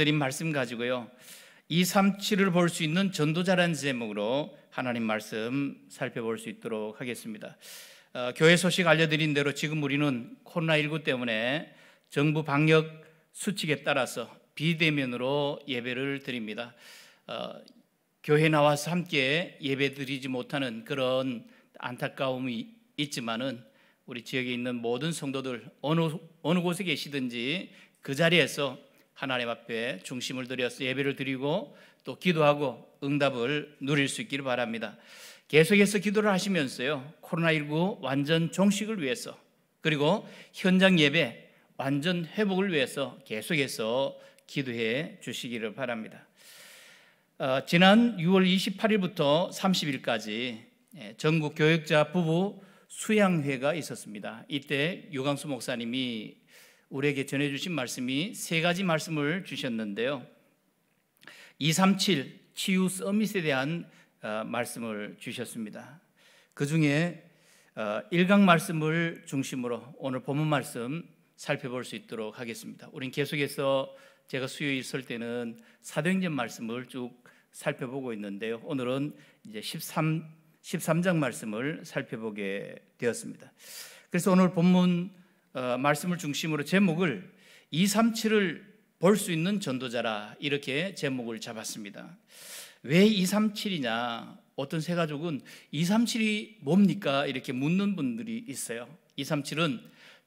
드린 말씀 가지고요. 237을 볼 수 있는 전도자라는 제목으로 하나님 말씀 살펴볼 수 있도록 하겠습니다. 어, 교회 소식 알려드린 대로 지금 우리는 코로나19 때문에 정부 방역 수칙에 따라서 비대면으로 예배를 드립니다. 어, 교회 나와서 함께 예배 드리지 못하는 그런 안타까움이 있지만은 우리 지역에 있는 모든 성도들 어느, 어느 곳에 계시든지 그 자리에서 하나님 앞에 중심을 들여서 예배를 드리고 또 기도하고 응답을 누릴 수 있기를 바랍니다. 계속해서 기도를 하시면서요. 코로나19 완전 종식을 위해서 그리고 현장 예배 완전 회복을 위해서 계속해서 기도해 주시기를 바랍니다. 어, 지난 6월 28일부터 30일까지 예, 전국 교역자 부부 수양회가 있었습니다. 이때 유광수 목사님이 우리에게 전해주신 말씀이 세 가지 말씀을 주셨는데요. 237 치유 서밋에 대한 어, 말씀을 주셨습니다. 그 중에 1강 어, 말씀을 중심으로 오늘 본문 말씀 살펴볼 수 있도록 하겠습니다. 우린 계속해서 제가 수요일 설 때는 사도행전 말씀을 쭉 살펴보고 있는데요. 오늘은 이제 13, 13장 말씀을 살펴보게 되었습니다. 그래서 오늘 본문 어, 말씀을 중심으로 제목을 237을 볼 수 있는 전도자라 이렇게 제목을 잡았습니다. 왜 237이냐? 어떤 세 가족은 237이 뭡니까? 이렇게 묻는 분들이 있어요. 237은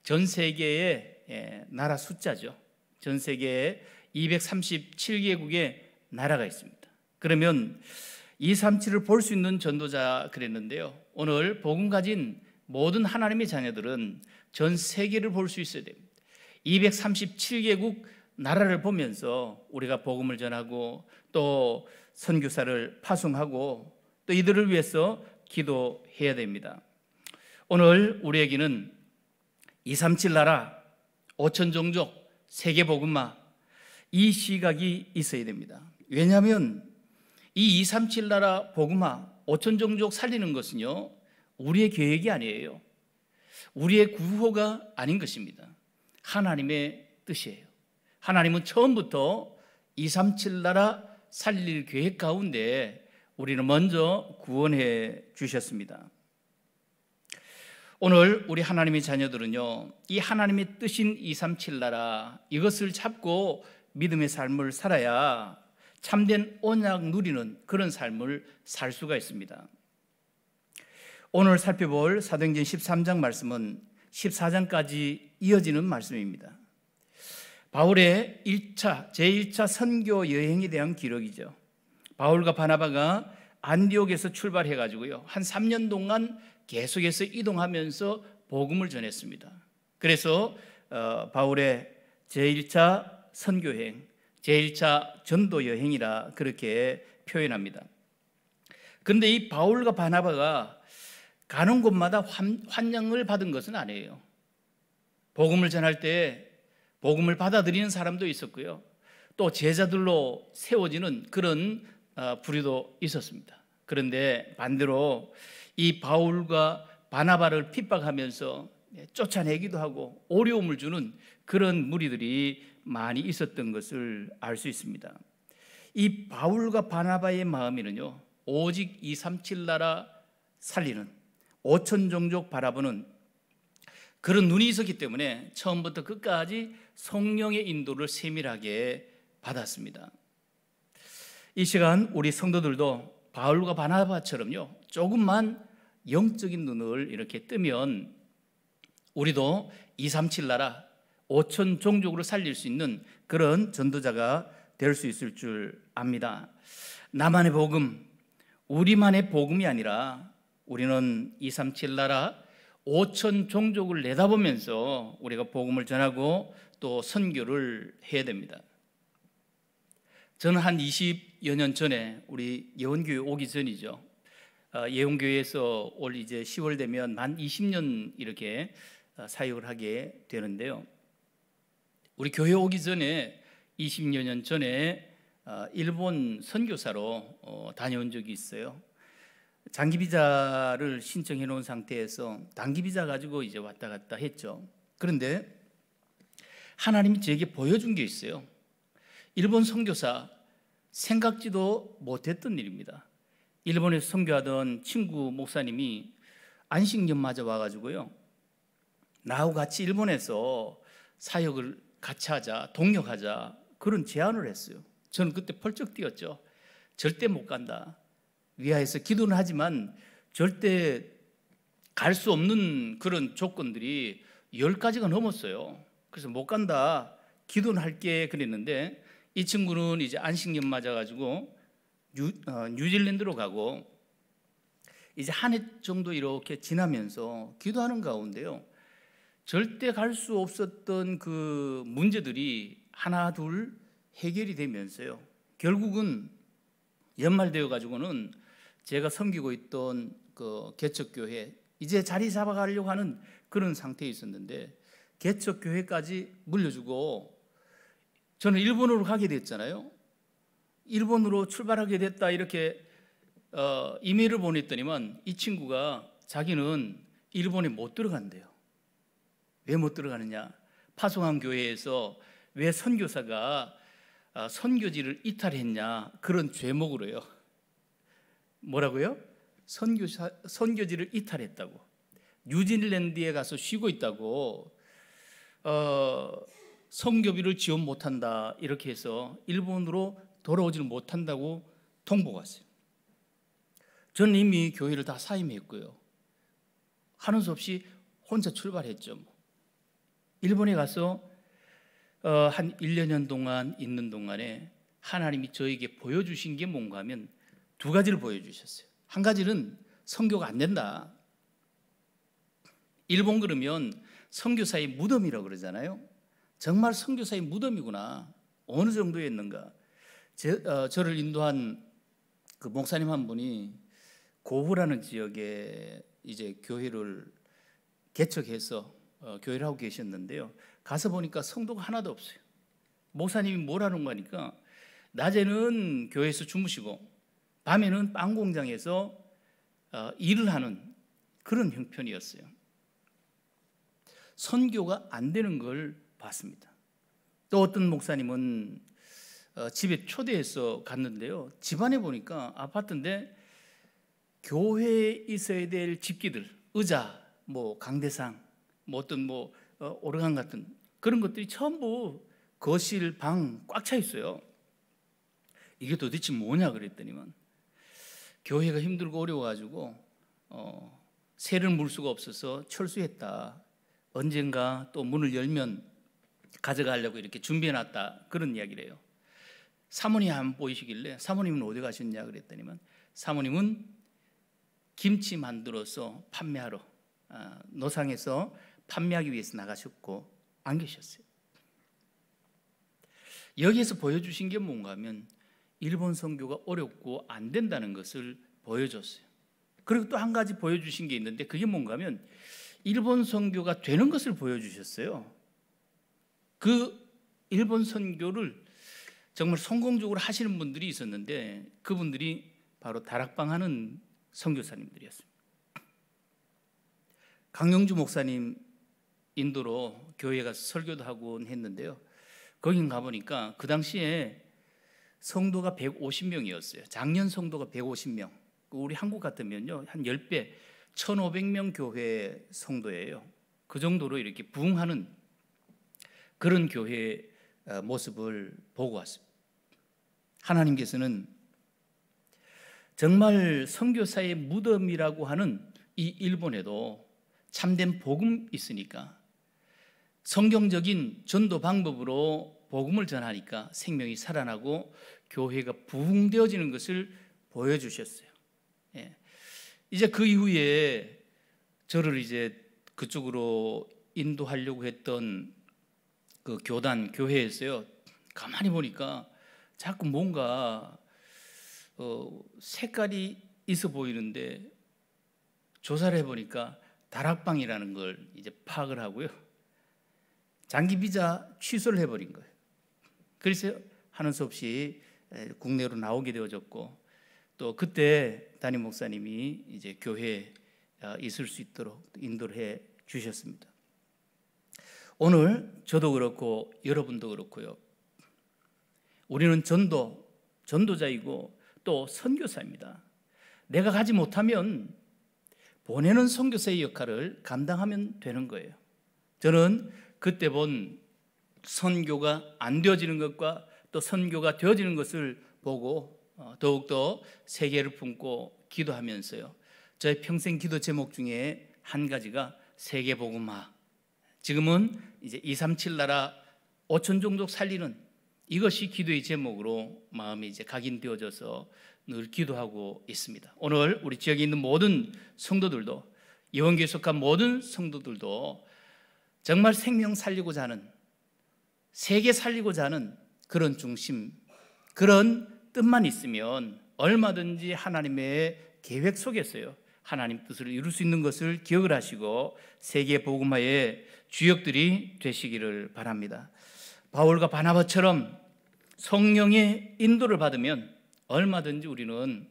전 세계의 예, 나라 숫자죠. 전 세계에 237개국의 나라가 있습니다. 그러면 237을 볼 수 있는 전도자 그랬는데요. 오늘 복음 가진 모든 하나님의 자녀들은 전 세계를 볼 수 있어야 됩니다. 237개국 나라를 보면서 우리가 복음을 전하고 또 선교사를 파송하고 또 이들을 위해서 기도해야 됩니다. 오늘 우리에게는 237 나라 5천 종족 세계 복음마 이 시각이 있어야 됩니다. 왜냐하면 이 237 나라 복음화 5천 종족 살리는 것은요 우리의 계획이 아니에요. 우리의 구호가 아닌 것입니다. 하나님의 뜻이에요. 하나님은 처음부터 2, 3, 7 나라 살릴 계획 가운데 우리는 먼저 구원해 주셨습니다. 오늘 우리 하나님의 자녀들은요, 이 하나님의 뜻인 2, 3, 7 나라 이것을 잡고 믿음의 삶을 살아야 참된 언약 누리는 그런 삶을 살 수가 있습니다. 오늘 살펴볼 사도행전 13장 말씀은 14장까지 이어지는 말씀입니다. 바울의 1차, 제1차 선교 여행에 대한 기록이죠. 바울과 바나바가 안디옥에서 출발해 가지고요. 한 3년 동안 계속해서 이동하면서 복음을 전했습니다. 그래서 어, 바울의 제1차 선교 행 제1차 전도 여행이라 그렇게 표현합니다. 근데 이 바울과 바나바가 가는 곳마다 환영을 받은 것은 아니에요. 복음을 전할 때 복음을 받아들이는 사람도 있었고요. 또 제자들로 세워지는 그런 어, 부류도 있었습니다. 그런데 반대로 이 바울과 바나바를 핍박하면서 예, 쫓아내기도 하고 어려움을 주는 그런 무리들이 많이 있었던 것을 알 수 있습니다. 이 바울과 바나바의 마음에는요, 오직 237 나라 살리는 5천 종족 바라보는 그런 눈이 있었기 때문에 처음부터 끝까지 성령의 인도를 세밀하게 받았습니다. 이 시간 우리 성도들도 바울과 바나바처럼요. 조금만 영적인 눈을 이렇게 뜨면 우리도 237 나라 5천 종족으로 살릴 수 있는 그런 전도자가 될 수 있을 줄 압니다. 나만의 복음, 우리만의 복음이 아니라 우리는 2, 3, 7 나라 5천 종족을 내다보면서 우리가 복음을 전하고 또 선교를 해야 됩니다. 저는 한 20여 년 전에 우리 예원교회 오기 전이죠. 어, 예원교회에서 올 이제 10월 되면 만 20년 이렇게 어, 사역을 하게 되는데요. 우리 교회 오기 전에 20여 년 전에 어, 일본 선교사로 다녀온 적이 있어요. 장기 비자를 신청해 놓은 상태에서 단기 비자 가지고 이제 왔다 갔다 했죠. 그런데 하나님이 저에게 보여준 게 있어요. 일본 선교사 생각지도 못했던 일입니다. 일본에서 선교하던 친구 목사님이 안식년 맞아 와가지고요. 나하고 같이 일본에서 사역을 같이 하자, 동역하자 그런 제안을 했어요. 저는 그때 펄쩍 뛰었죠. 절대 못 간다. 위하여서 기도는 하지만 절대 갈 수 없는 그런 조건들이 열 가지가 넘었어요. 그래서 못 간다. 기도는 할게 그랬는데 이 친구는 이제 안식년 맞아가지고 뉴, 어, 뉴질랜드로 가고 이제 한 해 정도 이렇게 지나면서 기도하는 가운데요. 절대 갈 수 없었던 그 문제들이 하나 둘 해결이 되면서요. 결국은 연말되어 가지고는 제가 섬기고 있던 그 개척교회 이제 자리 잡아가려고 하는 그런 상태에 있었는데 개척교회까지 물려주고 저는 일본으로 가게 됐잖아요. 일본으로 출발하게 됐다 이렇게 어, 이메일을 보냈더니만 이 친구가 자기는 일본에 못 들어간대요. 왜 못 들어가느냐? 파송한 교회에서 왜 선교사가 아, 선교지를 이탈했냐 그런 죄목으로요. 뭐라고요? 선교사, 선교지를 이탈했다고. 뉴질랜드에 가서 쉬고 있다고. 어, 성교비를 지원 못한다 이렇게 해서 일본으로 돌아오지를 못한다고 통보가 왔어요. 저는 이미 교회를 다 사임했고요. 하는 수 없이 혼자 출발했죠. 뭐. 일본에 가서 어, 한1년 동안 있는 동안에 하나님이 저에게 보여주신 게 뭔가 하면 두 가지를 보여주셨어요. 한 가지는 선교가 안 된다. 일본 그러면 선교사의 무덤이라고 그러잖아요. 정말 선교사의 무덤이구나. 어느 정도였는가. 제, 어, 저를 인도한 그 목사님 한 분이 고부라는 지역에 이제 교회를 개척해서 어, 교회를 하고 계셨는데요. 가서 보니까 성도가 하나도 없어요. 목사님이 뭐라는 거니까 낮에는 교회에서 주무시고 밤에는 빵 공장에서 어, 일을 하는 그런 형편이었어요. 선교가 안 되는 걸 봤습니다. 또 어떤 목사님은 어, 집에 초대해서 갔는데요. 집안에 보니까 아파트인데 교회에 있어야 될 집기들, 의자, 뭐 강대상, 뭐 어떤 뭐 어, 오르간 같은 그런 것들이 전부 거실 방 꽉 차 있어요. 이게 도대체 뭐냐 그랬더니만 교회가 힘들고 어려워가지고 어, 새를 물 수가 없어서 철수했다. 언젠가 또 문을 열면 가져가려고 이렇게 준비해놨다 그런 이야기래요. 사모님 안 보이시길래 사모님은 어디 가셨냐 그랬더니만 사모님은 김치 만들어서 판매하러 아, 노상에서 판매하기 위해서 나가셨고 안 계셨어요. 여기에서 보여주신 게 뭔가 하면 일본 선교가 어렵고 안 된다는 것을 보여줬어요. 그리고 또 한 가지 보여주신 게 있는데 그게 뭔가면 하 일본 선교가 되는 것을 보여주셨어요. 그 일본 선교를 정말 성공적으로 하시는 분들이 있었는데 그분들이 바로 다락방 하는 선교사님들이었습니다. 강영주 목사님 인도로 교회 가 설교도 하곤 했는데요. 거긴 가보니까 그 당시에 성도가 150명이었어요. 작년 성도가 150명. 그 우리 한국 같으면요. 한 10배, 1,500명 교회 성도예요. 그 정도로 이렇게 부흥하는 그런 교회 어, 모습을 보고 왔습니다. 하나님께서는 정말 선교사의 무덤이라고 하는 이 일본에도 참된 복음 있으니까 성경적인 전도 방법으로 복음을 전하니까 생명이 살아나고 교회가 부흥되어지는 것을 보여주셨어요. 예. 이제 그 이후에 저를 이제 그쪽으로 인도하려고 했던 그 교단 교회에서요. 가만히 보니까 자꾸 뭔가 어, 색깔이 있어 보이는데 조사를 해보니까 다락방이라는 걸 이제 파악을 하고요. 장기 비자 취소를 해버린 거예요. 그래서 하는 수 없이 국내로 나오게 되어졌고 또 그때 담임 목사님이 이제 교회에 아, 있을 수 있도록 인도를 해 주셨습니다. 오늘 저도 그렇고 여러분도 그렇고요. 우리는 전도 전도자이고 또 선교사입니다. 내가 가지 못하면 보내는 선교사의 역할을 감당하면 되는 거예요. 저는 그때 본 선교가 안 되어지는 것과 또 선교가 되어지는 것을 보고 어, 더욱더 세계를 품고 기도하면서요. 저의 평생 기도 제목 중에 한 가지가 세계 복음화. 지금은 이제 237 나라 5천 종족 살리는 이것이 기도의 제목으로 마음이 이제 각인되어져서 늘 기도하고 있습니다. 오늘 우리 지역에 있는 모든 성도들도 예원교에 속한 모든 성도들도 정말 생명 살리고자 하는 세계 살리고자 하는 그런 중심, 그런 뜻만 있으면 얼마든지 하나님의 계획 속에서요. 하나님 뜻을 이룰 수 있는 것을 기억을 하시고 세계 복음화의 주역들이 되시기를 바랍니다. 바울과 바나바처럼 성령의 인도를 받으면 얼마든지 우리는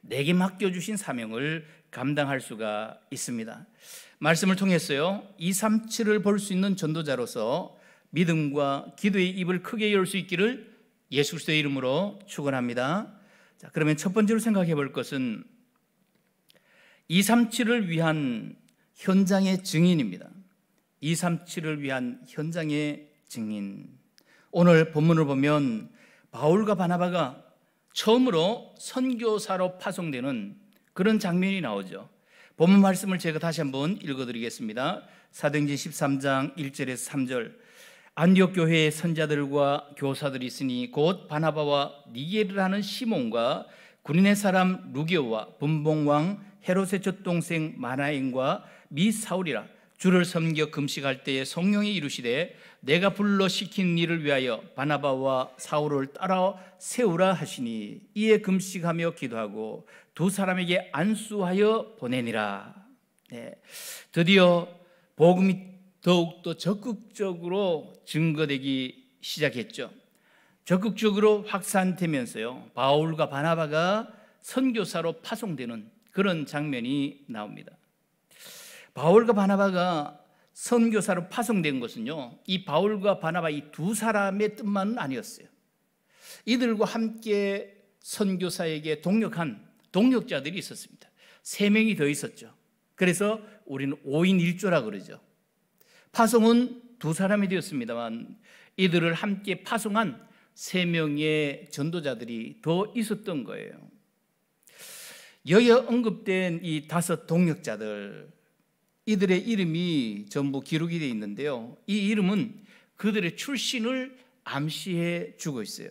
내게 맡겨 주신 사명을 감당할 수가 있습니다. 말씀을 통해서요. 237을 볼 수 있는 전도자로서 믿음과 기도의 입을 크게 열 수 있기를 예수 그리스도의 이름으로 축원합니다. 자, 그러면 첫 번째로 생각해 볼 것은 237을 위한 현장의 증인입니다. 237을 위한 현장의 증인. 오늘 본문을 보면 바울과 바나바가 처음으로 선교사로 파송되는 그런 장면이 나오죠. 본문 말씀을 제가 다시 한번 읽어드리겠습니다. 사도행전 13장 1절에서 3절 안디옥 교회의 선자들과 교사들이 있으니 곧 바나바와 니게르라는 시몬과 군인의 사람 루게오와 분봉왕 헤롯의 첫동생 마나인과 미 사울이라 주를 섬겨 금식할 때에 성령이 이루시되 내가 불러 시킨 일을 위하여 바나바와 사울을 따라 세우라 하시니 이에 금식하며 기도하고 두 사람에게 안수하여 보내니라. 네. 드디어 복음이 더욱더 적극적으로 증거되기 시작했죠. 적극적으로 확산되면서요. 바울과 바나바가 선교사로 파송되는 그런 장면이 나옵니다. 바울과 바나바가 선교사로 파송된 것은요. 이 바울과 바나바 이 두 사람의 뜻만은 아니었어요. 이들과 함께 선교사에게 동력한 동력자들이 있었습니다. 세 명이 더 있었죠. 그래서 우리는 5인 1조라 그러죠. 파송은 두 사람이 되었습니다만 이들을 함께 파송한 세 명의 전도자들이 더 있었던 거예요. 여여 언급된 이 다섯 동력자들 이들의 이름이 전부 기록이 되어 있는데요. 이 이름은 그들의 출신을 암시해 주고 있어요.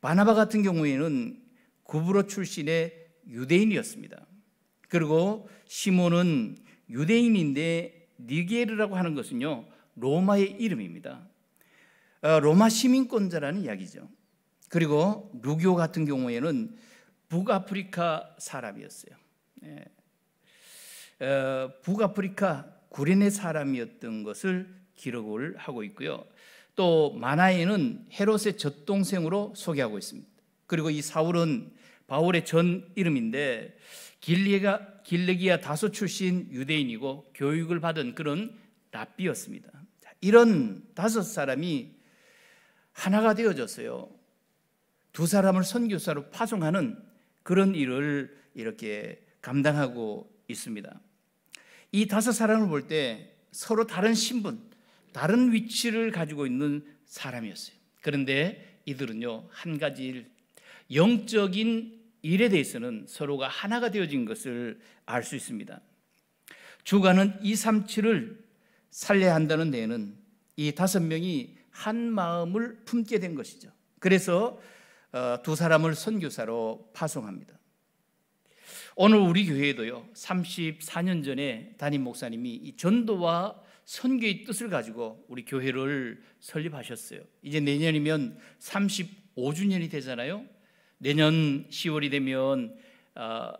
바나바 같은 경우에는 구브로 출신의 유대인이었습니다. 그리고 시몬은 유대인인데 니게르라고 하는 것은요 로마의 이름입니다. 어, 로마 시민권자라는 이야기죠. 그리고 루교 같은 경우에는 북아프리카 사람이었어요. 예. 어, 북아프리카 구레네 사람이었던 것을 기록을 하고 있고요. 또만화에는 헤롯의 젖동생으로 소개하고 있습니다. 그리고 이 사울은 바울의 전 이름인데 길리가, 길리기아 다소 출신 유대인이고 교육을 받은 그런 랍비였습니다. 이런 다섯 사람이 하나가 되어졌어요. 두 사람을 선교사로 파송하는 그런 일을 이렇게 감당하고 있습니다. 이 다섯 사람을 볼 때 서로 다른 신분, 다른 위치를 가지고 있는 사람이었어요. 그런데 이들은요, 한 가지 영적인 일에 대해서는 서로가 하나가 되어진 것을 알 수 있습니다. 주가는 2, 3, 7을 살려야 한다는 데에는 이 다섯 명이 한 마음을 품게 된 것이죠. 그래서 어, 두 사람을 선교사로 파송합니다. 오늘 우리 교회에도요, 34년 전에 담임 목사님이 이 전도와 선교의 뜻을 가지고 우리 교회를 설립하셨어요. 이제 내년이면 35주년이 되잖아요. 내년 10월이 되면 어,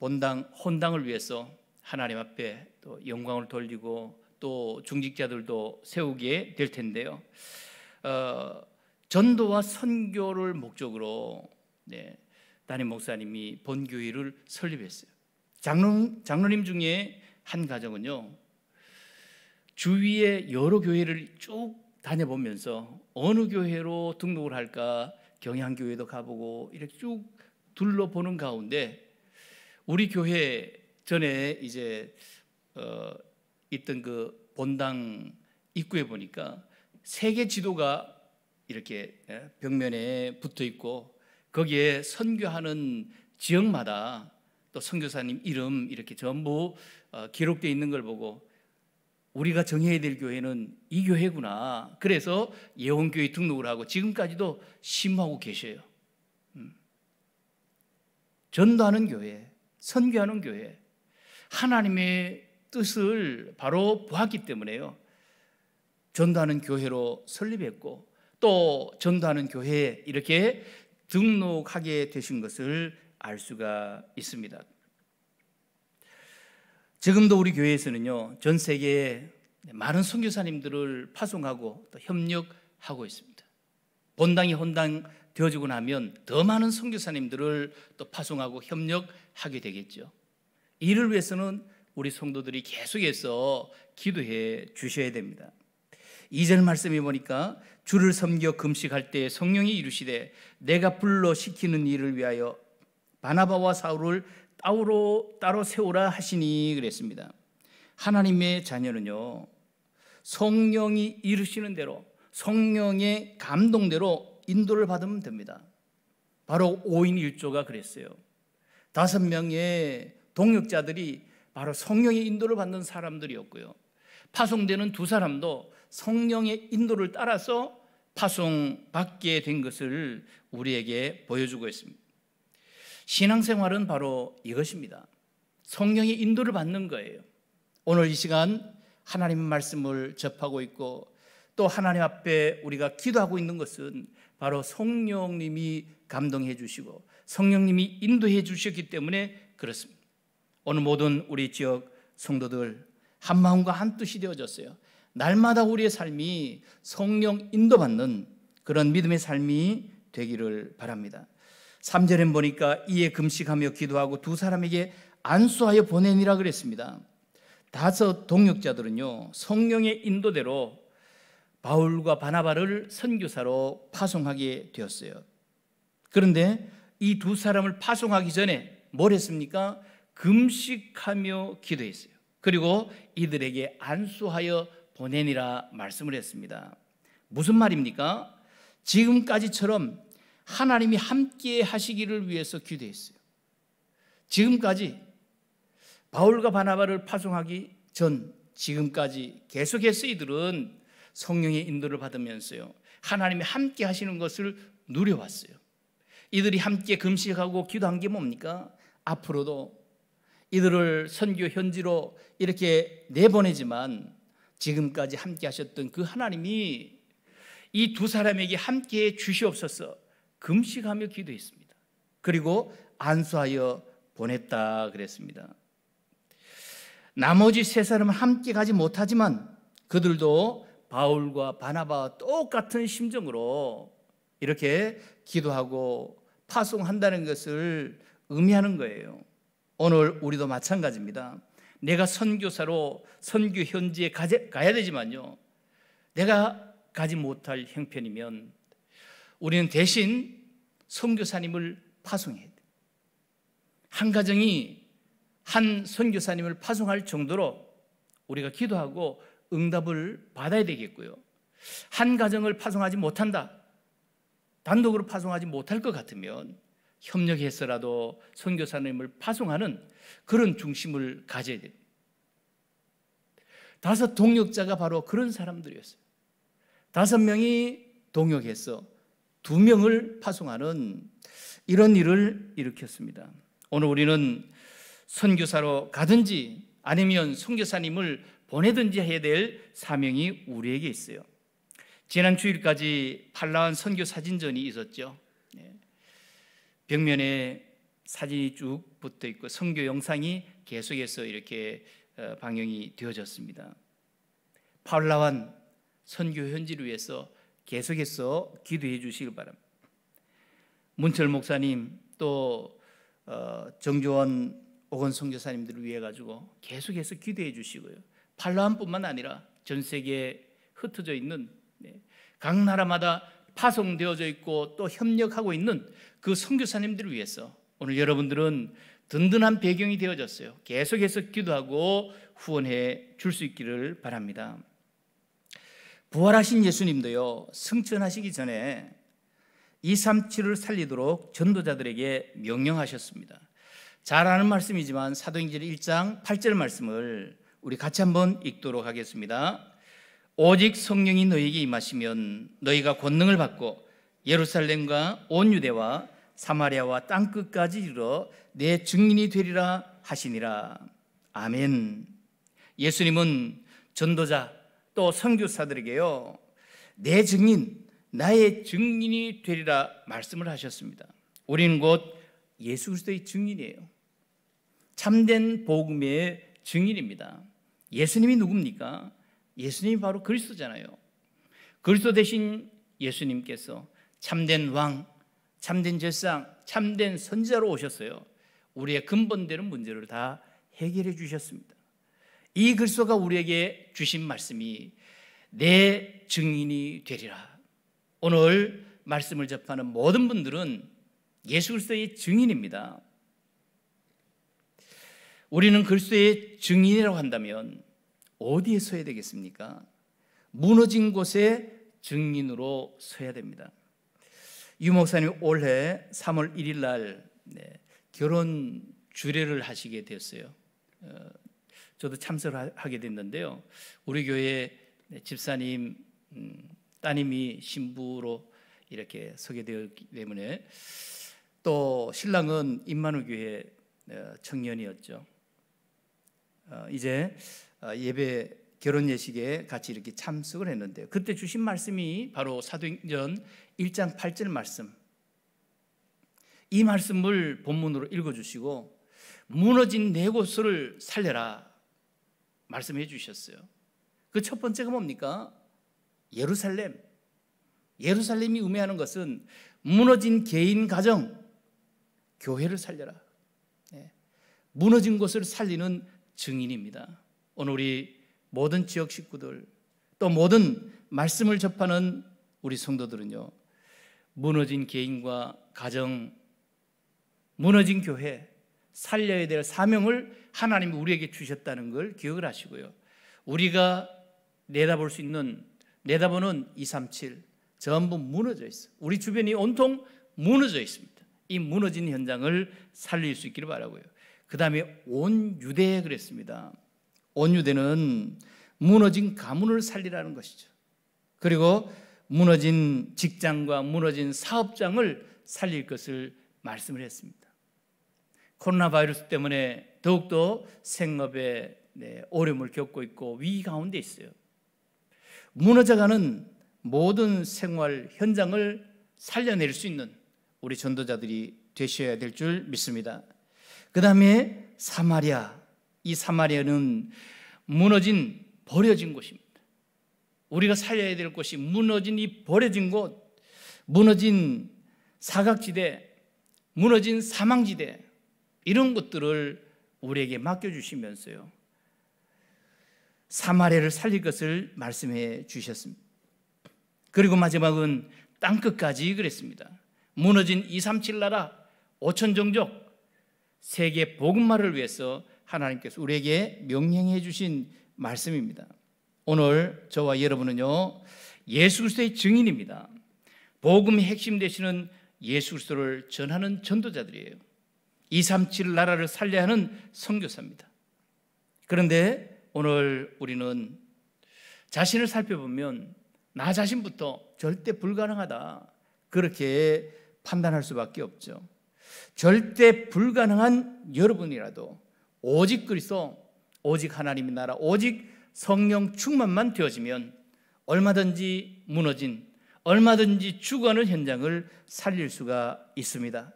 본당 혼당을 위해서 하나님 앞에 또 영광을 돌리고 또 중직자들도 세우게 될 텐데요. 어, 전도와 선교를 목적으로 네, 담임 목사님이 본교회를 설립했어요. 장로, 장로님 중에 한 가정은요. 주위에 여러 교회를 쭉 다녀보면서 어느 교회로 등록을 할까 경향교회도 가보고 이렇게 쭉 둘러보는 가운데 우리 교회 전에 이제 어, 있던 그 본당 입구에 보니까 세계 지도가 이렇게 예, 벽면에 붙어 있고 거기에 선교하는 지역마다 또 선교사님 이름 이렇게 전부 어, 기록되어 있는 걸 보고 우리가 정해야 될 교회는 이 교회구나. 그래서 예원교회 등록을 하고 지금까지도 심하고 계셔요. 음. 전도하는 교회, 선교하는 교회, 하나님의 뜻을 바로 보았기 때문에요. 전도하는 교회로 설립했고 또 전도하는 교회에 이렇게 등록하게 되신 것을 알 수가 있습니다. 지금도 우리 교회에서는요, 전 세계에 많은 선교사님들을 파송하고 또 협력하고 있습니다. 본당이 혼당 되어지고 나면 더 많은 선교사님들을 또 파송하고 협력하게 되겠죠. 이를 위해서는 우리 성도들이 계속해서 기도해 주셔야 됩니다. 2절 말씀해 보니까 주를 섬겨 금식할 때 성령이 이루시되 내가 불러 시키는 일을 위하여 바나바와 사울을 따로 따로 세우라 하시니 그랬습니다. 하나님의 자녀는요. 성령이 이르시는 대로 성령의 감동대로 인도를 받으면 됩니다. 바로 5인 1조가 그랬어요. 다섯 명의 동역자들이 바로 성령의 인도를 받는 사람들이었고요. 파송되는 두 사람도 성령의 인도를 따라서 파송받게 된 것을 우리에게 보여주고 있습니다. 신앙생활은 바로 이것입니다. 성령의 인도를 받는 거예요. 오늘 이 시간 하나님의 말씀을 접하고 있고 또 하나님 앞에 우리가 기도하고 있는 것은 바로 성령님이 감동해 주시고 성령님이 인도해 주셨기 때문에 그렇습니다. 오늘 모든 우리 지역 성도들 한 마음과 한 뜻이 되어졌어요. 날마다 우리의 삶이 성령 인도받는 그런 믿음의 삶이 되기를 바랍니다. 3절엔 보니까 이에 금식하며 기도하고 두 사람에게 안수하여 보내니라 그랬습니다. 다섯 동역자들은요, 성령의 인도대로 바울과 바나바를 선교사로 파송하게 되었어요. 그런데 이 두 사람을 파송하기 전에 뭘 했습니까? 금식하며 기도했어요. 그리고 이들에게 안수하여 보내니라 말씀을 했습니다. 무슨 말입니까? 지금까지처럼 하나님이 함께 하시기를 위해서 기도했어요. 지금까지 바울과 바나바를 파송하기 전 지금까지 계속해서 이들은 성령의 인도를 받으면서요. 하나님이 함께 하시는 것을 누려왔어요. 이들이 함께 금식하고 기도한 게 뭡니까? 앞으로도 이들을 선교 현지로 이렇게 내보내지만 지금까지 함께 하셨던 그 하나님이 이 두 사람에게 함께 주시옵소서 금식하며 기도했습니다. 그리고 안수하여 보냈다 그랬습니다. 나머지 세 사람은 함께 가지 못하지만 그들도 바울과 바나바와 똑같은 심정으로 이렇게 기도하고 파송한다는 것을 의미하는 거예요. 오늘 우리도 마찬가지입니다. 내가 선교사로 선교 현지에 가야 되지만요. 내가 가지 못할 형편이면 우리는 대신 선교사님을 파송해야 돼. 한 가정이 한 선교사님을 파송할 정도로 우리가 기도하고 응답을 받아야 되겠고요. 한 가정을 파송하지 못한다. 단독으로 파송하지 못할 것 같으면 협력해서라도 선교사님을 파송하는 그런 중심을 가져야 됩니다. 다섯 동역자가 바로 그런 사람들이었어요. 다섯 명이 동역해서 두 명을 파송하는 이런 일을 일으켰습니다. 오늘 우리는 선교사로 가든지 아니면 선교사님을 보내든지 해야 될 사명이 우리에게 있어요. 지난 주일까지 팔라완 선교 사진전이 있었죠. 네. 벽면에 사진이 쭉 붙어 있고 선교 영상이 계속해서 이렇게 어, 방영이 되어졌습니다. 팔라완 선교 현지를 위해서 계속해서 기도해 주시길 바랍니다. 문철 목사님 또 어, 정조원 오건 성교사님들을 위해 가지고 계속해서 기도해 주시고요. 팔로암뿐만 아니라 전 세계에 흩어져 있는 네, 각 나라마다 파송되어져 있고 또 협력하고 있는 그 선교사님들을 위해서 오늘 여러분들은 든든한 배경이 되어졌어요. 계속해서 기도하고 후원해 줄 수 있기를 바랍니다. 부활하신 예수님도요, 승천하시기 전에 237을 살리도록 전도자들에게 명령하셨습니다. 잘 아는 말씀이지만 사도행전 1장 8절 말씀을 우리 같이 한번 읽도록 하겠습니다. 오직 성령이 너희에게 임하시면 너희가 권능을 받고 예루살렘과 온 유대와 사마리아와 땅 끝까지 이르러 내 증인이 되리라 하시니라. 아멘. 예수님은 전도자 또 선교사들에게요. 내 증인, 나의 증인이 되리라 말씀을 하셨습니다. 우리는 곧 예수 그리스도의 증인이에요. 참된 복음의 증인입니다. 예수님이 누굽니까? 예수님이 바로 그리스도잖아요. 그리스도 대신 예수님께서 참된 왕, 참된 제상, 참된 선지자로 오셨어요. 우리의 근본되는 문제를 다 해결해 주셨습니다. 이 글서가 우리에게 주신 말씀이 내 증인이 되리라. 오늘 말씀을 접하는 모든 분들은 예수 그리의 증인입니다. 우리는 글쎄의 증인이라고 한다면 어디에 서야 되겠습니까? 무너진 곳에 증인으로 서야 됩니다. 유 목사님 올해 3월 1일 날 네, 결혼 주례를 하시게 되었어요. 어, 저도 참석을 하게 됐는데요. 우리 교회 네, 집사님 음, 따님이 신부로 이렇게 소개되었기 때문에 또 신랑은 임만우 교회 어, 청년이었죠. 어, 이제 어, 예배 결혼 예식에 같이 이렇게 참석을 했는데요. 그때 주신 말씀이 바로 사도행전 1장 8절 말씀. 이 말씀을 본문으로 읽어주시고 무너진 내 곳을 살려라 말씀해 주셨어요. 그 첫 번째가 뭡니까? 예루살렘. 예루살렘이 의미하는 것은 무너진 개인 가정, 교회를 살려라. 네. 무너진 곳을 살리는 증인입니다. 오늘 우리 모든 지역 식구들 또 모든 말씀을 접하는 우리 성도들은요. 무너진 개인과 가정, 무너진 교회, 살려야 될 사명을 하나님이 우리에게 주셨다는 걸 기억을 하시고요. 우리가 내다볼 수 있는 내다보는 237 전부 무너져 있어. 우리 주변이 온통 무너져 있습니다. 이 무너진 현장을 살릴 수 있기를 바라고요. 그다음에 온 유대 그랬습니다. 온 유대는 무너진 가문을 살리라는 것이죠. 그리고 무너진 직장과 무너진 사업장을 살릴 것을 말씀을 했습니다. 코로나 바이러스 때문에 더욱더 생업에 네, 어려움을 겪고 있고 위기 가운데 있어요. 무너져가는 모든 생활 현장을 살려낼 수 있는 우리 전도자들이 되셔야 될 줄 믿습니다. 그 다음에 사마리아. 이 사마리아는 무너진, 버려진 곳입니다. 우리가 살려야 될 곳이 무너진 이 버려진 곳, 무너진 사각지대, 무너진 사망지대, 이런 것들을 우리에게 맡겨주시면서요. 사마리아를 살릴 것을 말씀해 주셨습니다. 그리고 마지막은 땅끝까지 그랬습니다. 무너진 237 나라 5천 종족 세계 복음화를 위해서 하나님께서 우리에게 명령해 주신 말씀입니다. 오늘 저와 여러분은요. 예수 그리스도의 증인입니다. 복음의 핵심 되시는 예수 그리스도를 전하는 전도자들이에요. 237 나라를 살려야 하는 선교사입니다. 그런데 오늘 우리는 자신을 살펴보면 나 자신부터 절대 불가능하다. 그렇게 판단할 수밖에 없죠. 절대 불가능한 여러분이라도 오직 그리스도, 오직 하나님의 나라, 오직 성령 충만만 되어지면 얼마든지 무너진, 얼마든지 죽어가는 현장을 살릴 수가 있습니다.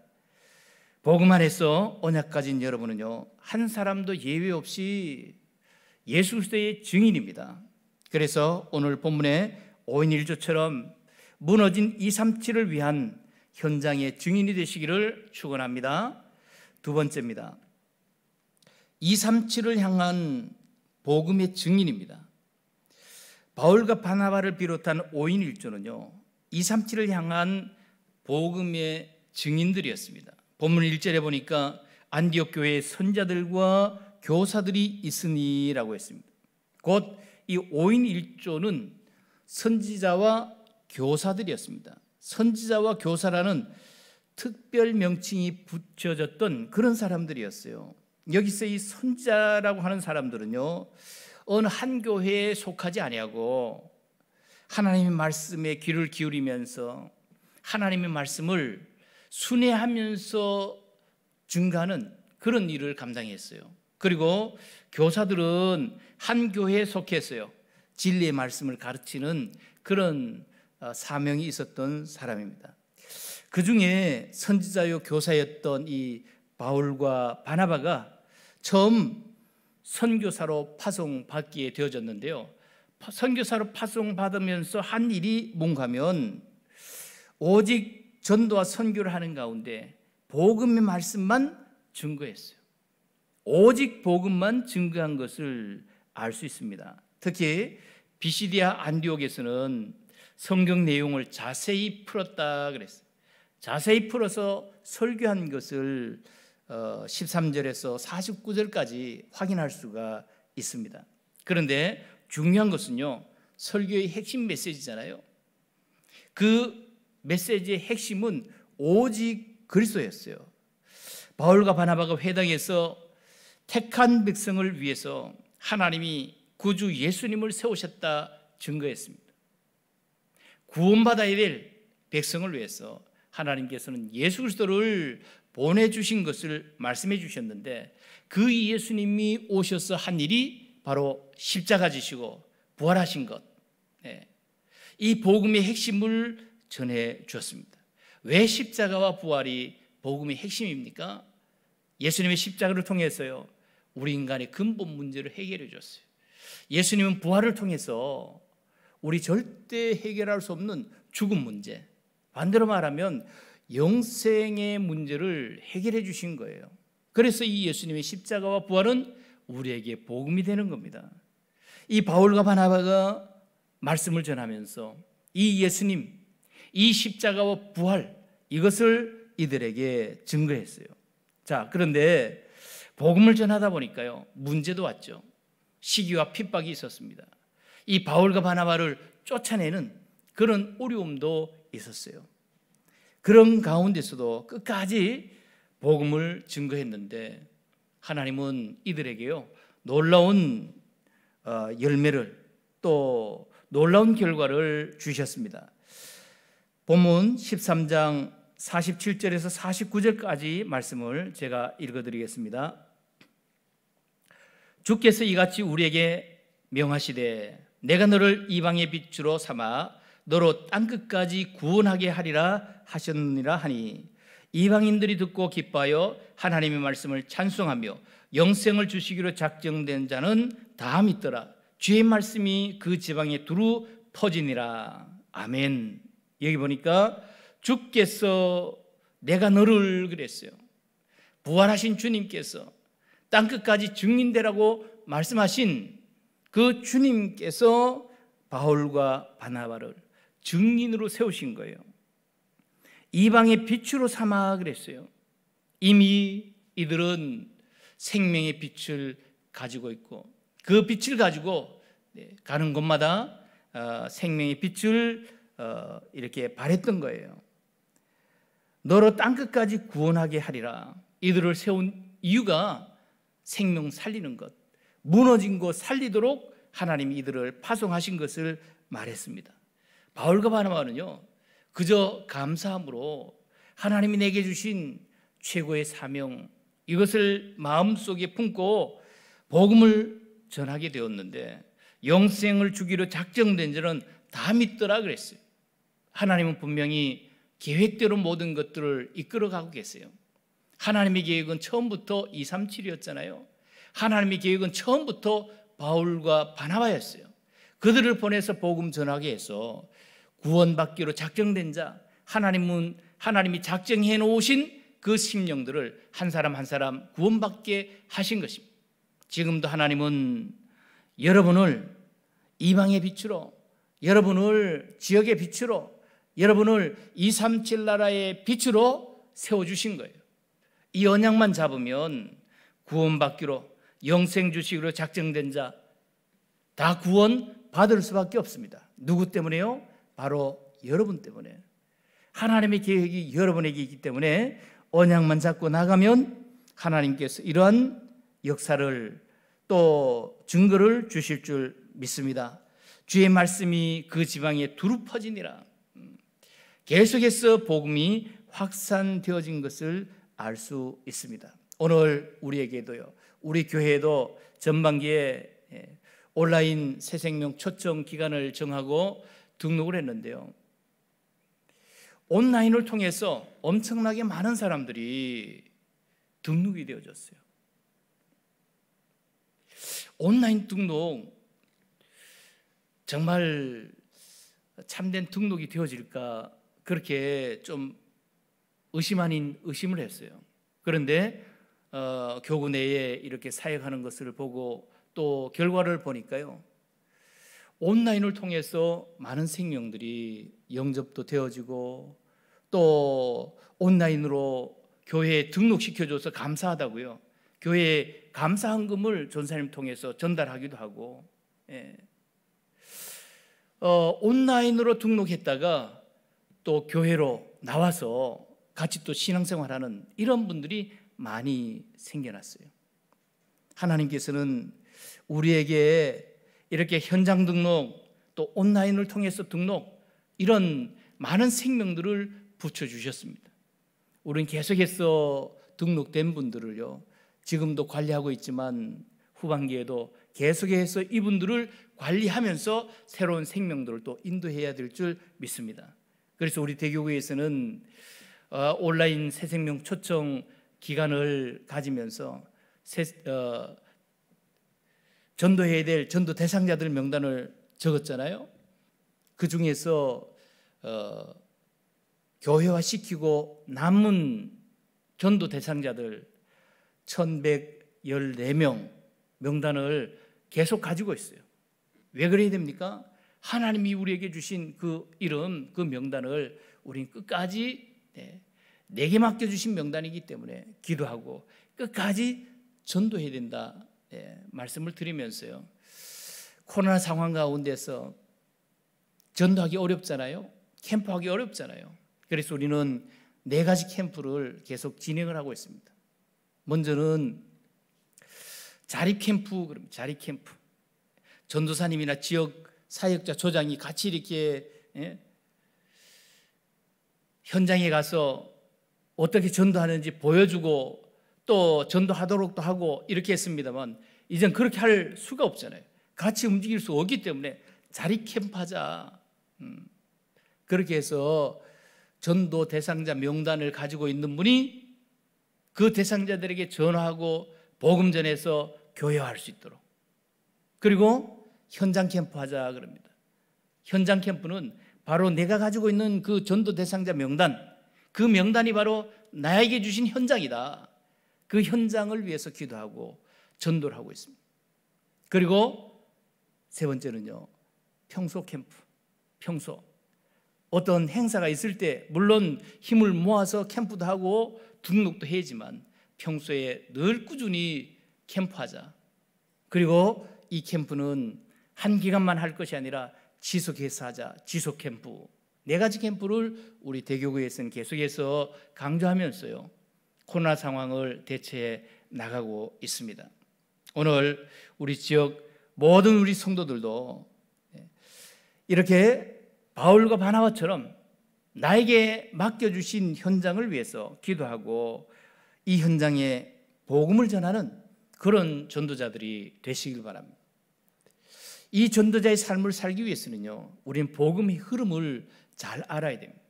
복음 안에서 언약 가진 여러분은요 한 사람도 예외 없이 예수 그리스도의 증인입니다. 그래서 오늘 본문의 5인 1조처럼 무너진 237을 위한 현장의 증인이 되시기를 축원합니다. 두 번째입니다. 237을 향한 복음의 증인입니다. 바울과 바나바를 비롯한 5인 1조는요. 237을 향한 복음의 증인들이었습니다. 본문 1절에 보니까 안디옥 교회의 선자들과 교사들이 있으니라고 했습니다. 곧 이 5인 1조는 선지자와 교사들이었습니다. 선지자와 교사라는 특별 명칭이 붙여졌던 그런 사람들이었어요. 여기서 이 선자라고 하는 사람들은요. 어느 한 교회에 속하지 아니하고 하나님의 말씀에 귀를 기울이면서 하나님의 말씀을 순회하면서 증가하는 그런 일을 감당했어요. 그리고 교사들은 한 교회에 속했어요. 진리의 말씀을 가르치는 그런 어, 사명이 있었던 사람입니다. 그 중에 선지자요 교사였던 이 바울과 바나바가 처음 선교사로 파송받기에 되어졌는데요. 선교사로 파송받으면서 한 일이 뭔가 하면 오직 전도와 선교를 하는 가운데 복음의 말씀만 증거했어요. 오직 복음만 증거한 것을 알 수 있습니다. 특히 비시디아 안디옥에서는 성경 내용을 자세히 풀었다 그랬어요. 자세히 풀어서 설교한 것을 13절에서 어, 49절까지 확인할 수가 있습니다. 그런데 중요한 것은요. 설교의 핵심 메시지잖아요. 그 메시지의 핵심은 오직 그리스도였어요. 바울과 바나바가 회당에서 택한 백성을 위해서 하나님이 구주 예수님을 세우셨다 증거했습니다. 구원받아야 될 백성을 위해서 하나님께서는 예수 그리스도를 보내주신 것을 말씀해 주셨는데 그 예수님이 오셔서 한 일이 바로 십자가 지시고 부활하신 것. 네. 이 복음의 핵심을 전해 주었습니다. 왜 십자가와 부활이 복음의 핵심입니까? 예수님의 십자가를 통해서요. 우리 인간의 근본 문제를 해결해 줬어요. 예수님은 부활을 통해서 우리 절대 해결할 수 없는 죽음 문제, 반대로 말하면 영생의 문제를 해결해 주신 거예요. 그래서 이 예수님의 십자가와 부활은 우리에게 복음이 되는 겁니다. 이 바울과 바나바가 말씀을 전하면서 이 예수님, 이 십자가와 부활 이것을 이들에게 증거했어요. 자, 그런데 복음을 전하다 보니까요. 문제도 왔죠. 시기와 핍박이 있었습니다. 이 바울과 바나바를 쫓아내는 그런 어려움도 있었어요. 그런 가운데서도 끝까지 복음을 증거했는데 하나님은 이들에게요. 놀라운 어, 열매를 또 놀라운 결과를 주셨습니다. 본문 13장 47절에서 49절까지 말씀을 제가 읽어드리겠습니다. 주께서 이같이 우리에게 명하시되 내가 너를 이방의 빛으로 삼아 너로 땅끝까지 구원하게 하리라 하셨느니라 하니 이방인들이 듣고 기뻐하여 하나님의 말씀을 찬송하며 영생을 주시기로 작정된 자는 다 믿더라 주의 말씀이 그 지방에 두루 퍼지니라 아멘 여기 보니까 주께서 내가 너를 그랬어요. 부활하신 주님께서 땅끝까지 증인되라고 말씀하신 그 주님께서 바울과 바나바를 증인으로 세우신 거예요. 이방의 빛으로 삼아 그랬어요. 이미 이들은 생명의 빛을 가지고 있고 그 빛을 가지고 네, 가는 곳마다 어, 생명의 빛을 어, 이렇게 바랬던 거예요. 너로 땅끝까지 구원하게 하리라. 이들을 세운 이유가 생명 살리는 것, 무너진 곳 살리도록 하나님이 이들을 파송하신 것을 말했습니다. 바울과 바나바는요, 그저 감사함으로 하나님이 내게 주신 최고의 사명, 이것을 마음속에 품고 복음을 전하게 되었는데, 영생을 주기로 작정된 줄은 다 믿더라 그랬어요. 하나님은 분명히 계획대로 모든 것들을 이끌어가고 계세요. 하나님의 계획은 처음부터 2, 3, 7이었잖아요. 하나님의 계획은 처음부터 바울과 바나바였어요. 그들을 보내서 복음 전하게 해서 구원받기로 작정된 자, 하나님은 하나님이 작정해 놓으신 그 심령들을 한 사람 한 사람 구원받게 하신 것입니다. 지금도 하나님은 여러분을 이방의 빛으로, 여러분을 지역의 빛으로, 여러분을 237 나라의 빛으로 세워주신 거예요. 이 언약만 잡으면 구원받기로 영생 주식으로 작정된 자 다 구원 받을 수밖에 없습니다. 누구 때문에요? 바로 여러분 때문에. 하나님의 계획이 여러분에게 있기 때문에 언약만 잡고 나가면 하나님께서 이러한 역사를 또 증거를 주실 줄 믿습니다. 주의 말씀이 그 지방에 두루 퍼지니라. 계속해서 복음이 확산되어진 것을 알 수 있습니다. 오늘 우리에게도요, 우리 교회도 전반기에 예, 온라인 새생명 초청 기간을 정하고 등록을 했는데요. 온라인을 통해서 엄청나게 많은 사람들이 등록이 되어졌어요. 온라인 등록 정말 참된 등록이 되어질까 그렇게 좀 의심 아닌 의심을 했어요. 그런데 어, 교구 내에 이렇게 사역하는 것을 보고 또 결과를 보니까요. 온라인을 통해서 많은 생명들이 영접도 되어지고 또 온라인으로 교회에 등록시켜줘서 감사하다고요. 교회에 감사 한금을 전사님 통해서 전달하기도 하고 예. 어, 온라인으로 등록했다가 또 교회로 나와서 같이 또 신앙생활하는 이런 분들이 많이 생겨났어요. 하나님께서는 우리에게 이렇게 현장 등록 또 온라인을 통해서 등록 이런 많은 생명들을 붙여주셨습니다. 우리 계속해서 등록된 분들을요, 지금도 관리하고 있지만 후반기에도 계속해서 이분들을 관리하면서 새로운 생명들을 또 인도해야 될 줄 믿습니다. 그래서 우리 대교회에서는 어, 온라인 새생명 초청 기간을 가지면서 새, 어, 전도해야 될 전도 대상자들 명단을 적었잖아요. 그 중에서 어, 교회화 시키고 남은 전도 대상자들 1,114명 명단을 계속 가지고 있어요. 왜 그래야 됩니까? 하나님이 우리에게 주신 그 이름, 그 명단을 우린 끝까지 네, 내게 맡겨주신 명단이기 때문에 기도하고 끝까지 전도해야 된다 네, 말씀을 드리면서요. 코로나 상황 가운데서 전도하기 어렵잖아요. 캠프하기 어렵잖아요. 그래서 우리는 네 가지 캠프를 계속 진행을 하고 있습니다. 먼저는 자립 캠프, 그럼 자립 캠프. 전도사님이나 지역 사역자 조장이 같이 이렇게 예? 현장에 가서 어떻게 전도하는지 보여주고 또 전도하도록도 하고 이렇게 했습니다만 이젠 그렇게 할 수가 없잖아요. 같이 움직일 수 없기 때문에 자리 캠프하자. 음. 그렇게 해서 전도 대상자 명단을 가지고 있는 분이 그 대상자들에게 전화하고 복음 전해서 교회할 수 있도록 그리고 현장 캠프 하자 그럽니다. 현장 캠프는 바로 내가 가지고 있는 그 전도 대상자 명단, 그 명단이 바로 나에게 주신 현장이다. 그 현장을 위해서 기도하고 전도를 하고 있습니다. 그리고 세 번째는요, 평소 캠프. 평소. 어떤 행사가 있을 때, 물론 힘을 모아서 캠프도 하고 등록도 해야지만 평소에 늘 꾸준히 캠프하자. 그리고 이 캠프는 한 기간만 할 것이 아니라 지속해서 하자. 지속 캠프. 네 가지 캠프를 우리 대교구에서는 계속해서 강조하면서요. 코로나 상황을 대체해 나가고 있습니다. 오늘 우리 지역 모든 우리 성도들도 예, 이렇게 바울과 바나바처럼 나에게 맡겨주신 현장을 위해서 기도하고 이 현장에 복음을 전하는 그런 전도자들이 되시길 바랍니다. 이 전도자의 삶을 살기 위해서는요, 우리는 복음의 흐름을 잘 알아야 됩니다.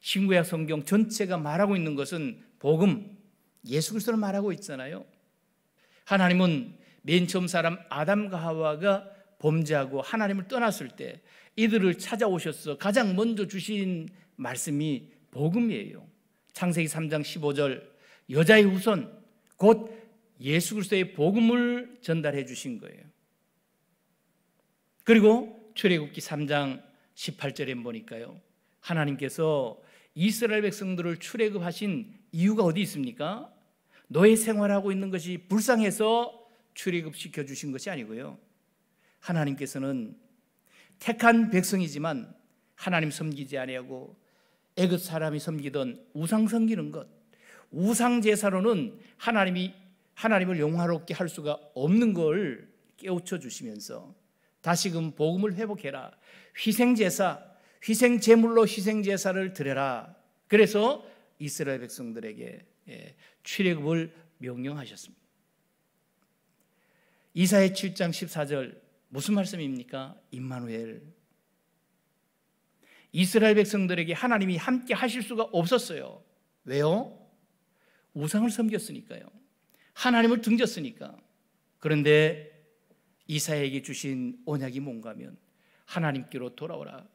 신구약 성경 전체가 말하고 있는 것은 복음, 예수 그리스도를 말하고 있잖아요. 하나님은 맨 처음 사람 아담과 하와가 범죄하고 하나님을 떠났을 때 이들을 찾아오셔서 가장 먼저 주신 말씀이 복음이에요. 창세기 3장 15절 여자의 후손 곧 예수 그리스도의 복음을 전달해 주신 거예요. 그리고 출애굽기 3장 18절에 보니까요. 하나님께서 이스라엘 백성들을 출애굽하신 이유가 어디 있습니까? 노예 생활하고 있는 것이 불쌍해서 출애굽시켜 주신 것이 아니고요. 하나님께서는 택한 백성이지만 하나님 섬기지 아니하고 애굽 사람이 섬기던 우상 섬기는 것, 우상 제사로는 하나님이 하나님을 영화롭게 할 수가 없는 걸 깨우쳐 주시면서 다시금 복음을 회복해라. 희생제사, 희생제물로 희생제사를 드려라. 그래서 이스라엘 백성들에게 예, 출애굽을 명령하셨습니다. 이사의 7장 14절 무슨 말씀입니까? 임마누엘. 이스라엘 백성들에게 하나님이 함께 하실 수가 없었어요. 왜요? 우상을 섬겼으니까요. 하나님을 등졌으니까. 그런데 이사에게 주신 언약이 뭔가면 하나님께로 돌아오라.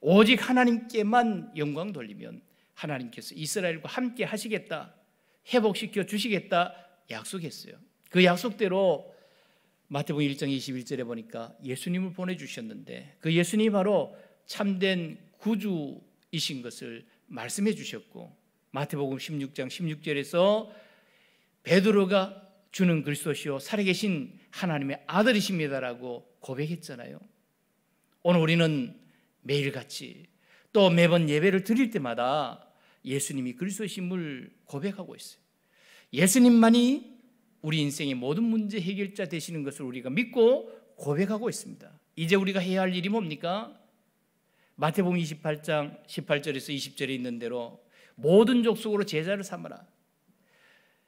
오직 하나님께만 영광 돌리면 하나님께서 이스라엘과 함께 하시겠다. 회복시켜 주시겠다 약속했어요. 그 약속대로 마태복음 1장 21절에 보니까 예수님을 보내 주셨는데 그 예수님이 바로 참된 구주이신 것을 말씀해 주셨고 마태복음 16장 16절에서 베드로가 주는 그리스도시요 살아계신 하나님의 아들이십니다라고 고백했잖아요. 오늘 우리는 매일같이 또 매번 예배를 드릴 때마다 예수님이 그리스도심을 고백하고 있어요. 예수님만이 우리 인생의 모든 문제 해결자 되시는 것을 우리가 믿고 고백하고 있습니다. 이제 우리가 해야 할 일이 뭡니까? 마태복음 28장 18절에서 20절에 있는 대로 모든 족속으로 제자를 삼아라.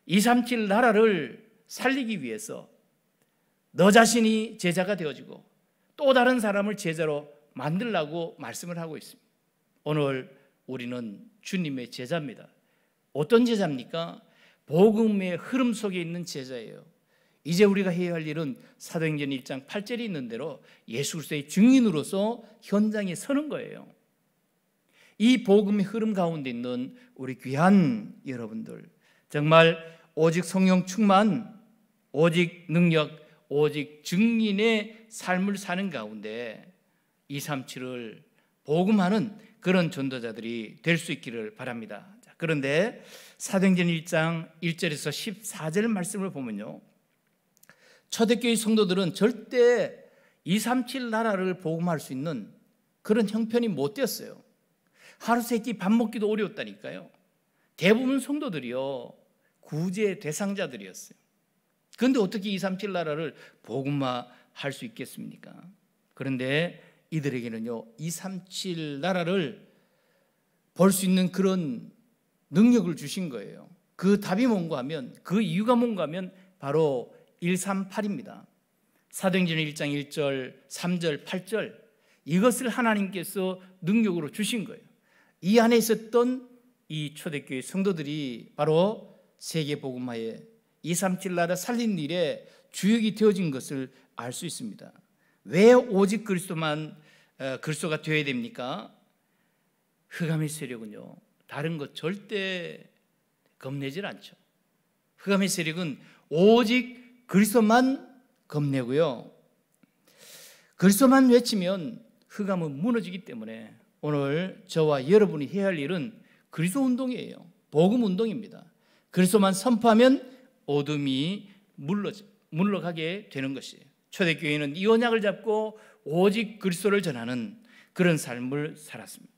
237 나라를 살리기 위해서 너 자신이 제자가 되어지고 또 다른 사람을 제자로 만들라고 말씀을 하고 있습니다. 오늘 우리는 주님의 제자입니다. 어떤 제자입니까? 복음의 흐름 속에 있는 제자예요. 이제 우리가 해야 할 일은 사도행전 1장 8절이 있는 대로 예수 그리스도의 증인으로서 현장에 서는 거예요. 이 복음의 흐름 가운데 있는 우리 귀한 여러분들 정말 오직 성령 충만 오직 능력, 오직 증인의 삶을 사는 가운데 237을 복음하는 그런 전도자들이 될 수 있기를 바랍니다. 그런데 사도행전 1장 1절에서 14절 말씀을 보면요. 초대교회 성도들은 절대 237 나라를 복음할 수 있는 그런 형편이 못 되었어요. 하루 세끼밥 먹기도 어려웠다니까요. 대부분 성도들이요. 구제 대상자들이었어요. 그런데 어떻게 2, 3, 7 나라를 복음화 할 수 있겠습니까? 그런데 이들에게는요, 2, 3, 7 나라를 볼 수 있는 그런 능력을 주신 거예요. 그 답이 뭔가 하면, 그 이유가 뭔가 하면 바로 1, 3, 8입니다. 사도행전 1장 1절, 3절, 8절 이것을 하나님께서 능력으로 주신 거예요. 이 안에 있었던 이 초대교회 성도들이 바로 세계 복음화의 2 3칠 나라 살린 일에 주역이 되어진 것을 알 수 있습니다. 왜 오직 그리스도만 어, 그리스도가 되어야 됩니까? 흑암의 세력은요. 다른 것 절대 겁내질 않죠. 흑암의 세력은 오직 그리스도만 겁내고요. 그리스도만 외치면 흑암은 무너지기 때문에 오늘 저와 여러분이 해야 할 일은 그리스도 운동이에요. 복음 운동입니다. 그리스도만 선포하면 어둠이 물러, 물러가게 되는 것이에요. 초대교회는 이 언약을 잡고 오직 그리스도를 전하는 그런 삶을 살았습니다.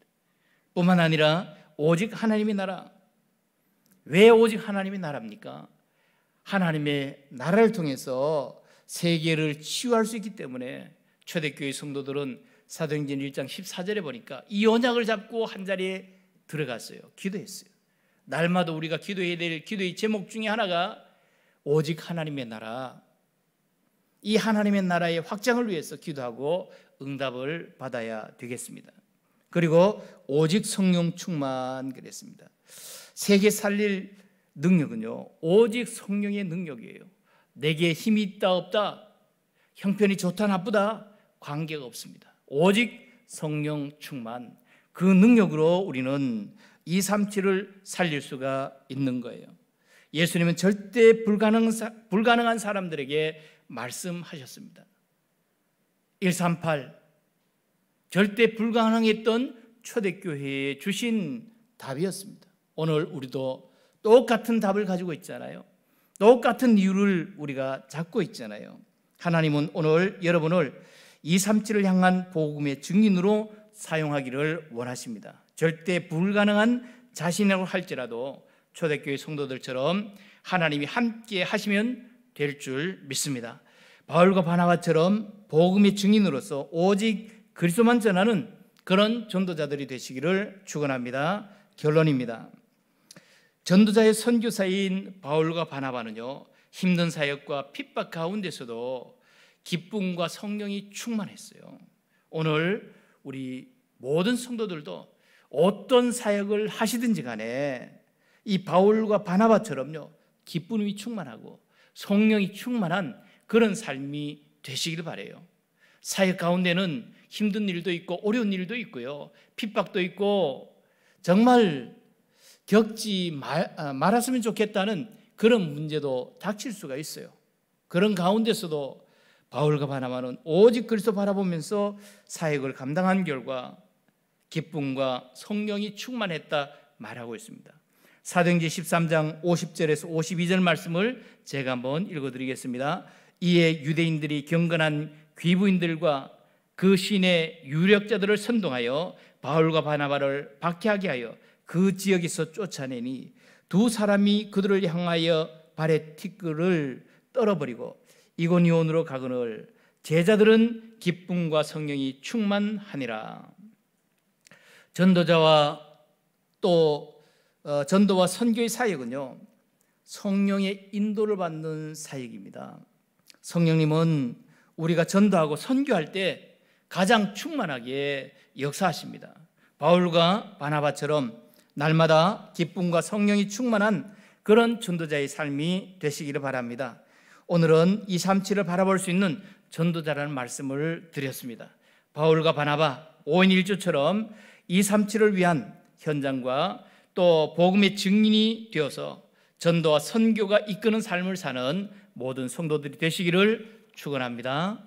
뿐만 아니라 오직 하나님의 나라. 왜 오직 하나님의 나라입니까? 하나님의 나라를 통해서 세계를 치유할 수 있기 때문에 초대교회 성도들은 사도행전 1장 14절에 보니까 이 언약을 잡고 한 자리에 들어갔어요. 기도했어요. 날마다 우리가 기도해야 될 기도의 제목 중에 하나가 오직 하나님의 나라 이 하나님의 나라의 확장을 위해서 기도하고 응답을 받아야 되겠습니다. 그리고 오직 성령 충만 그랬습니다. 세계 살릴 능력은요. 오직 성령의 능력이에요. 내게 힘이 있다 없다. 형편이 좋다 나쁘다 관계가 없습니다. 오직 성령 충만 그 능력으로 우리는 237을 살릴 수가 있는 거예요. 예수님은 절대 불가능, 불가능한 사람들에게 말씀하셨습니다. 138. 절대 불가능했던 초대교회에 주신 답이었습니다. 오늘 우리도 똑같은 답을 가지고 있잖아요. 똑같은 이유를 우리가 잡고 있잖아요. 하나님은 오늘 여러분을 237을 향한 복음의 증인으로 사용하기를 원하십니다. 절대 불가능한 자신이라고 할지라도 초대교회 성도들처럼 하나님이 함께 하시면 될 줄 믿습니다. 바울과 바나바처럼 복음의 증인으로서 오직 그리스도만 전하는 그런 전도자들이 되시기를 축원합니다. 결론입니다. 전도자의 선교사인 바울과 바나바는요. 힘든 사역과 핍박 가운데서도 기쁨과 성령이 충만했어요. 오늘 우리 모든 성도들도 어떤 사역을 하시든지 간에 이 바울과 바나바처럼요. 기쁨이 충만하고 성령이 충만한 그런 삶이 되시길 바래요. 사역 가운데는 힘든 일도 있고 어려운 일도 있고요. 핍박도 있고 정말 겪지 말, 아, 았으면 좋겠다는 그런 문제도 닥칠 수가 있어요. 그런 가운데서도 바울과 바나바는 오직 그리스도 바라보면서 사역을 감당한 결과 기쁨과 성령이 충만했다 말하고 있습니다. 사도행전 13장 50절에서 52절 말씀을 제가 한번 읽어드리겠습니다. 이에 유대인들이 경건한 귀부인들과 그 신의 유력자들을 선동하여 바울과 바나바를 박해하게 하여 그 지역에서 쫓아내니 두 사람이 그들을 향하여 바레티크를 떨어버리고 이고니온으로 가거늘 제자들은 기쁨과 성령이 충만하니라. 전도자와 또 어, 전도와 선교의 사역은요 성령의 인도를 받는 사역입니다. 성령님은 우리가 전도하고 선교할 때 가장 충만하게 역사하십니다. 바울과 바나바처럼 날마다 기쁨과 성령이 충만한 그런 전도자의 삶이 되시기를 바랍니다. 오늘은 이 삼치를 바라볼 수 있는 전도자라는 말씀을 드렸습니다. 바울과 바나바 오인 일조처럼 이 삼치를 위한 현장과 또 복음의 증인이 되어서 전도와 선교가 이끄는 삶을 사는 모든 성도들이 되시기를 축원합니다.